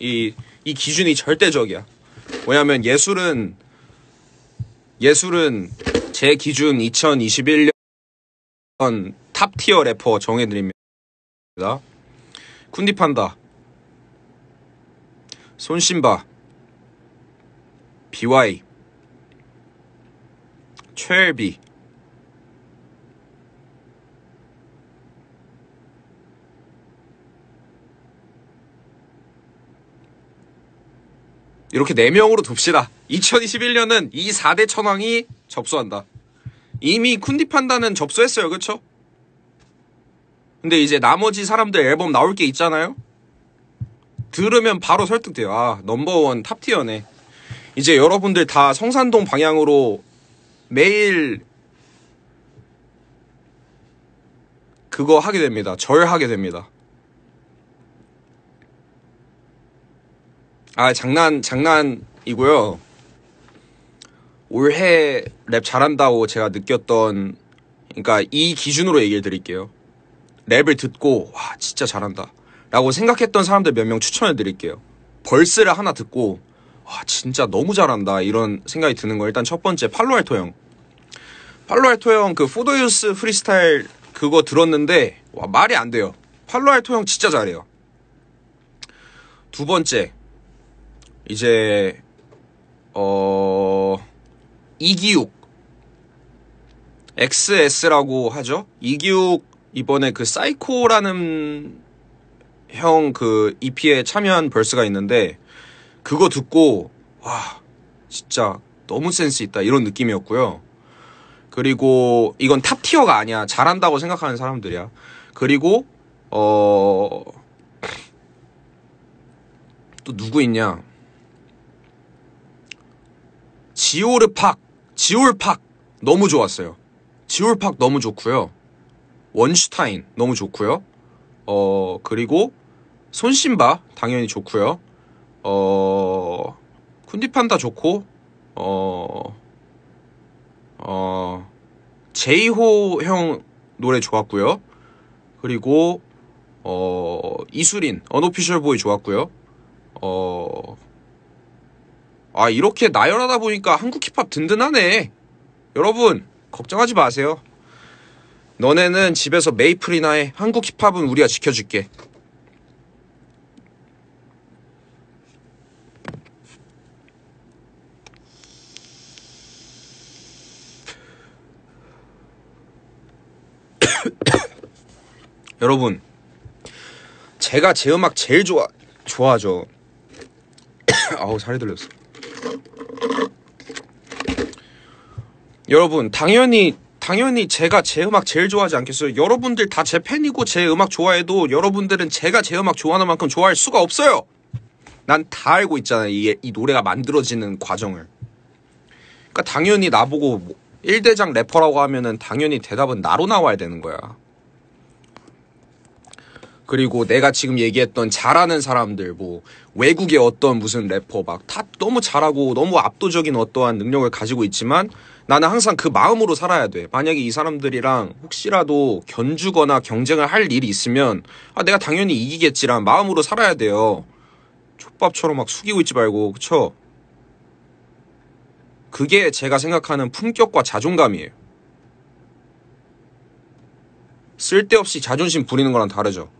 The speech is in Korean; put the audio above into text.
이, 이 기준이 절대적이야. 왜냐면 예술은, 예술은 제 기준 2021년 탑티어 래퍼 정해드립니다. 쿤디판다. 손신바. BY. 최비. 이렇게 4명으로 돕시다. 2021년은 이 4대 천왕이 접수한다. 이미 쿤디 판단은 접수했어요. 그쵸? 근데 이제 나머지 사람들 앨범 나올 게 있잖아요? 들으면 바로 설득돼요. 아, 넘버원 탑티어네. 이제 여러분들 다 성산동 방향으로 매일 그거 하게 됩니다. 절 하게 됩니다. 아 장난 장난이고요. 올해 랩 잘한다고 제가 느꼈던 그러니까 이 기준으로 얘기를 드릴게요. 랩을 듣고 와 진짜 잘한다 라고 생각했던 사람들 몇 명 추천해 드릴게요. 벌스를 하나 듣고 와 진짜 너무 잘한다 이런 생각이 드는 거 일단 첫 번째 팔로알토 형. 팔로알토 형 그 포도유스 프리스타일 그거 들었는데 와 말이 안 돼요. 팔로알토 형 진짜 잘해요. 두 번째 이제 어 이기욱 XS라고 하죠. 이기욱 이번에 그 사이코라는 형 그 EP에 참여한 벌스가 있는데 그거 듣고 와 진짜 너무 센스 있다 이런 느낌이었고요. 그리고 이건 탑 티어가 아니야. 잘한다고 생각하는 사람들이야. 그리고 어 또 누구 있냐? 지오르팍, 지올팍 너무 좋았어요. 지올팍 너무 좋고요. 원슈타인 너무 좋고요. 어 그리고 손신바 당연히 좋고요. 어 쿤디판다 좋고 어어 어, 제이호 형 노래 좋았고요. 그리고 어 이수린 언오피셜 보이 좋았고요. 어 아, 이렇게 나열하다 보니까 한국 힙합 든든하네. 여러분, 걱정하지 마세요. 너네는 집에서 메이플이나 해. 한국 힙합은 우리가 지켜줄게. 여러분, 제가 제 음악 제일 좋아, 좋아하죠. 아우, 살이 들렸어. 여러분 당연히 당연히 제가 제 음악 제일 좋아하지 않겠어요. 여러분들 다 제 팬이고 제 음악 좋아해도 여러분들은 제가 제 음악 좋아하는 만큼 좋아할 수가 없어요. 난 다 알고 있잖아요. 이, 이 노래가 만들어지는 과정을. 그러니까 당연히 나보고 1대장 뭐 래퍼라고 하면은 당연히 대답은 나로 나와야 되는 거야. 그리고 내가 지금 얘기했던 잘하는 사람들 뭐 외국의 어떤 무슨 래퍼 막다 너무 잘하고 너무 압도적인 어떠한 능력을 가지고 있지만 나는 항상 그 마음으로 살아야 돼. 만약에 이 사람들이랑 혹시라도 견주거나 경쟁을 할 일이 있으면 아 내가 당연히 이기겠지란 마음으로 살아야 돼요. 족밥처럼 막 숙이고 있지 말고 그쵸? 그게 제가 생각하는 품격과 자존감이에요. 쓸데없이 자존심 부리는 거랑 다르죠.